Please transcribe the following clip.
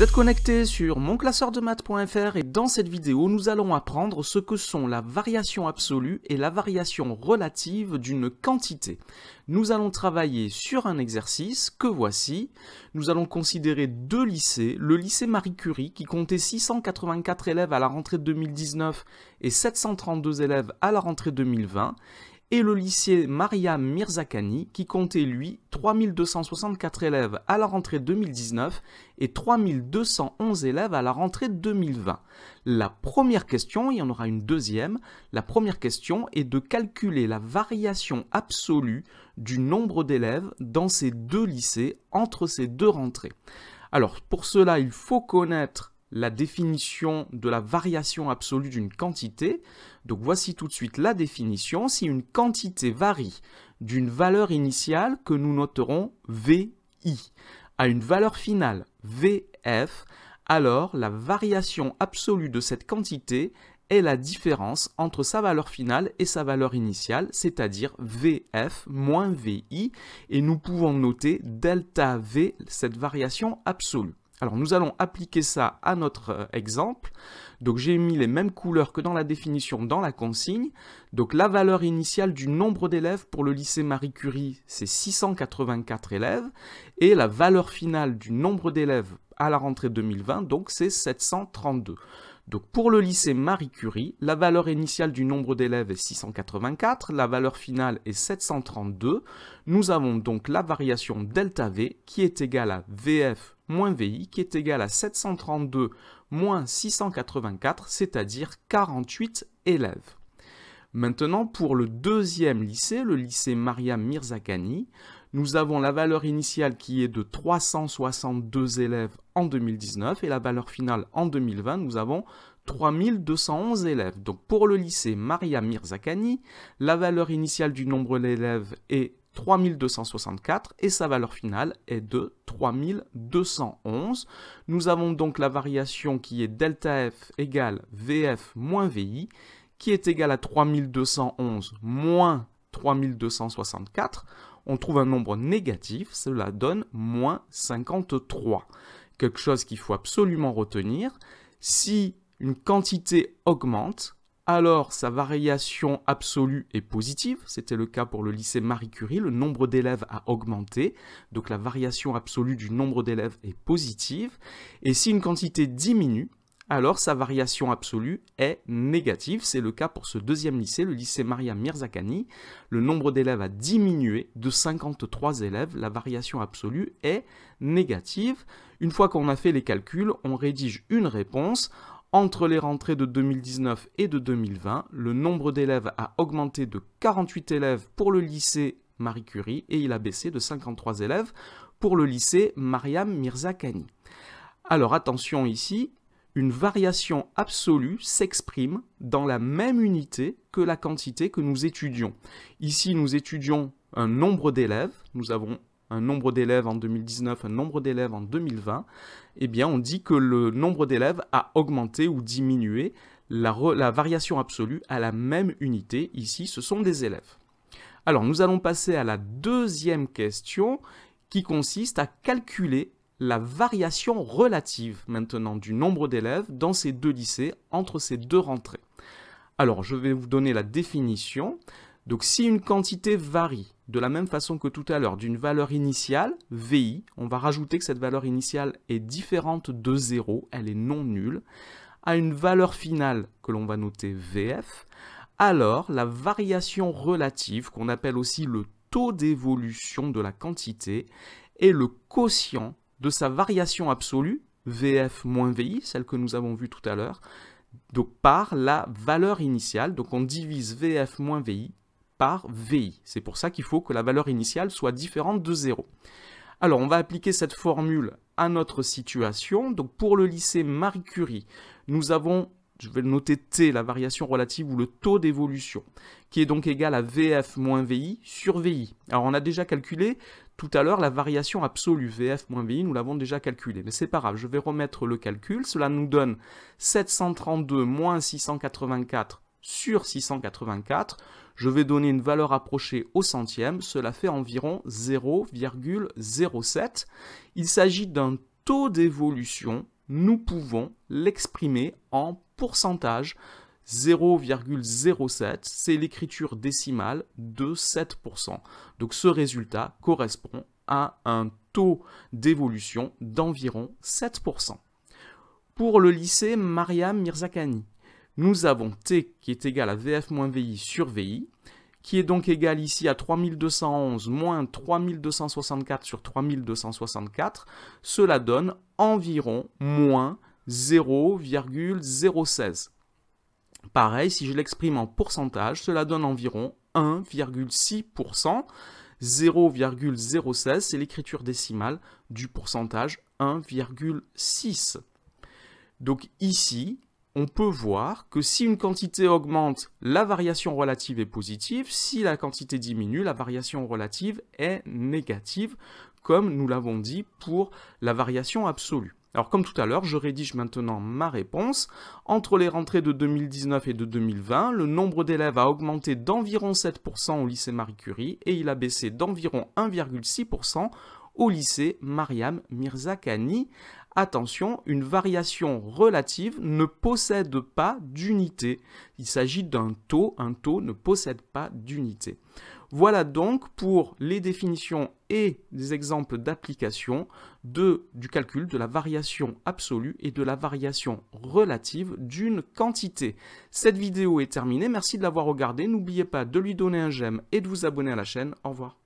Vous êtes connecté sur monclasseurdemath.fr et dans cette vidéo, nous allons apprendre ce que sont la variation absolue et la variation relative d'une quantité. Nous allons travailler sur un exercice que voici. Nous allons considérer deux lycées, le lycée Marie Curie qui comptait 684 élèves à la rentrée 2019 et 732 élèves à la rentrée 2020 et le lycée Maria Mirzakani, qui comptait lui 3264 élèves à la rentrée 2019 et 3211 élèves à la rentrée 2020. La première question, il y en aura une deuxième, la première question est de calculer la variation absolue du nombre d'élèves dans ces deux lycées entre ces deux rentrées. Alors pour cela, il faut connaître la définition de la variation absolue d'une quantité. Donc voici tout de suite la définition. Si une quantité varie d'une valeur initiale que nous noterons VI à une valeur finale VF, alors la variation absolue de cette quantité est la différence entre sa valeur finale et sa valeur initiale, c'est-à-dire VF moins VI, et nous pouvons noter delta V, cette variation absolue. Alors nous allons appliquer ça à notre euh, exemple. Donc j'ai mis les mêmes couleurs que dans la définition dans la consigne. Donc la valeur initiale du nombre d'élèves pour le lycée Marie Curie, c'est 684 élèves. Et la valeur finale du nombre d'élèves à la rentrée 2020, donc c'est 732. Donc pour le lycée Marie Curie, la valeur initiale du nombre d'élèves est 684, la valeur finale est 732. Nous avons donc la variation delta V qui est égale à VF moins VI qui est égale à 732 moins 684, c'est-à-dire 48 élèves. Maintenant, pour le deuxième lycée, le lycée Maria Mirzakani, nous avons la valeur initiale qui est de 362 élèves en 2019 et la valeur finale en 2020, nous avons 3211 élèves. Donc pour le lycée Maria Mirzakani, la valeur initiale du nombre d'élèves est 3264 et sa valeur finale est de 3211. Nous avons donc la variation qui est delta F égale VF moins VI qui est égal à 3211 moins 3264. On trouve un nombre négatif, cela donne moins 53. Quelque chose qu'il faut absolument retenir, si une quantité augmente, alors sa variation absolue est positive. C'était le cas pour le lycée Marie Curie, le nombre d'élèves a augmenté, donc la variation absolue du nombre d'élèves est positive. Et si une quantité diminue, alors sa variation absolue est négative. C'est le cas pour ce deuxième lycée, le lycée Mariam Mirzakani. Le nombre d'élèves a diminué de 53 élèves. La variation absolue est négative. Une fois qu'on a fait les calculs, on rédige une réponse. Entre les rentrées de 2019 et de 2020, le nombre d'élèves a augmenté de 48 élèves pour le lycée Marie Curie et il a baissé de 53 élèves pour le lycée Mariam Mirzakani. Alors attention ici, une variation absolue s'exprime dans la même unité que la quantité que nous étudions. Ici, nous étudions un nombre d'élèves, nous avons un nombre d'élèves en 2019, un nombre d'élèves en 2020, eh bien on dit que le nombre d'élèves a augmenté ou diminué, la, variation absolue à la même unité, ici ce sont des élèves. Alors nous allons passer à la deuxième question qui consiste à calculer la variation relative maintenant du nombre d'élèves dans ces deux lycées entre ces deux rentrées. Alors, je vais vous donner la définition. Donc, si une quantité varie de la même façon que tout à l'heure d'une valeur initiale, VI, on va rajouter que cette valeur initiale est différente de 0, elle est non nulle, à une valeur finale que l'on va noter VF, alors la variation relative, qu'on appelle aussi le taux d'évolution de la quantité, est le quotient de sa variation absolue, VF moins VI, celle que nous avons vue tout à l'heure, par la valeur initiale. Donc on divise VF moins VI par VI. C'est pour ça qu'il faut que la valeur initiale soit différente de 0. Alors on va appliquer cette formule à notre situation. Donc pour le lycée Marie Curie, nous avons je vais le noter T, la variation relative ou le taux d'évolution, qui est donc égal à VF moins VI sur VI. Alors on a déjà calculé tout à l'heure la variation absolue, VF moins VI, nous l'avons déjà calculé, mais c'est pas grave, je vais remettre le calcul, cela nous donne 732 moins 684 sur 684, je vais donner une valeur approchée au centième, cela fait environ 0,07. Il s'agit d'un taux d'évolution nous pouvons l'exprimer en pourcentage 0,07, c'est l'écriture décimale de 7%. Donc ce résultat correspond à un taux d'évolution d'environ 7%. Pour le lycée Mariam Mirzakani, nous avons T qui est égal à VF-VI sur VI, qui est donc égal ici à 3211 moins 3264 sur 3264, cela donne environ hmm. moins 0,016. Pareil, si je l'exprime en pourcentage, cela donne environ 1,6%. 0,016, c'est l'écriture décimale du pourcentage 1,6. Donc ici, on peut voir que si une quantité augmente, la variation relative est positive, si la quantité diminue, la variation relative est négative, comme nous l'avons dit pour la variation absolue. Alors comme tout à l'heure, je rédige maintenant ma réponse. Entre les rentrées de 2019 et de 2020, le nombre d'élèves a augmenté d'environ 7% au lycée Marie Curie et il a baissé d'environ 1,6% au lycée Mariam Mirzakani attention, une variation relative ne possède pas d'unité. Il s'agit d'un taux, un taux ne possède pas d'unité. Voilà donc pour les définitions et des exemples d'application de, du calcul de la variation absolue et de la variation relative d'une quantité. Cette vidéo est terminée, merci de l'avoir regardée, n'oubliez pas de lui donner un j'aime et de vous abonner à la chaîne, au revoir.